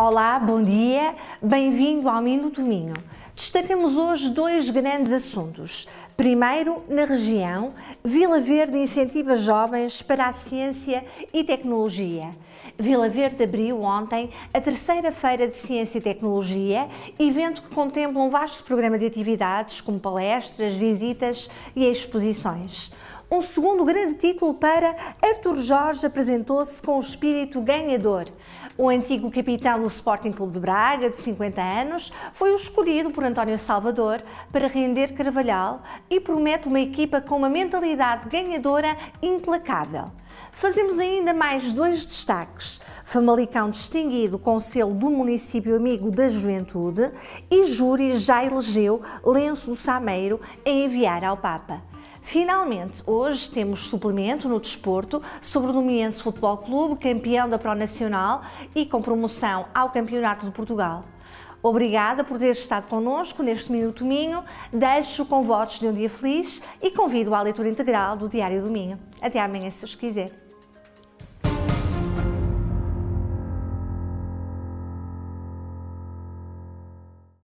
Olá, bom dia, bem-vindo ao Minutominho. Destacamos hoje dois grandes assuntos. Primeiro, na região, Vila Verde incentiva jovens para a ciência e tecnologia. Vila Verde abriu ontem a terceira Feira de Ciência e Tecnologia, evento que contempla um vasto programa de atividades como palestras, visitas e exposições. Um segundo grande título para Arthur Jorge apresentou-se com o espírito ganhador. O antigo capitão do Sporting Clube de Braga, de 50 anos, foi o escolhido por António Salvador para render Carvalhal e promete uma equipa com uma mentalidade ganhadora implacável. Fazemos ainda mais dois destaques. Famalicão distinguido com o selo do município amigo da juventude e júri já elegeu Lenço do Sameiro a enviar ao Papa. Finalmente, hoje temos suplemento no desporto sobre o Dominiense Futebol Clube, campeão da Pro Nacional e com promoção ao Campeonato de Portugal. Obrigada por ter estado connosco neste Minuto Minho. Deixo com votos de um dia feliz e convido à leitura integral do Diário do Minho. Até amanhã, se os quiser.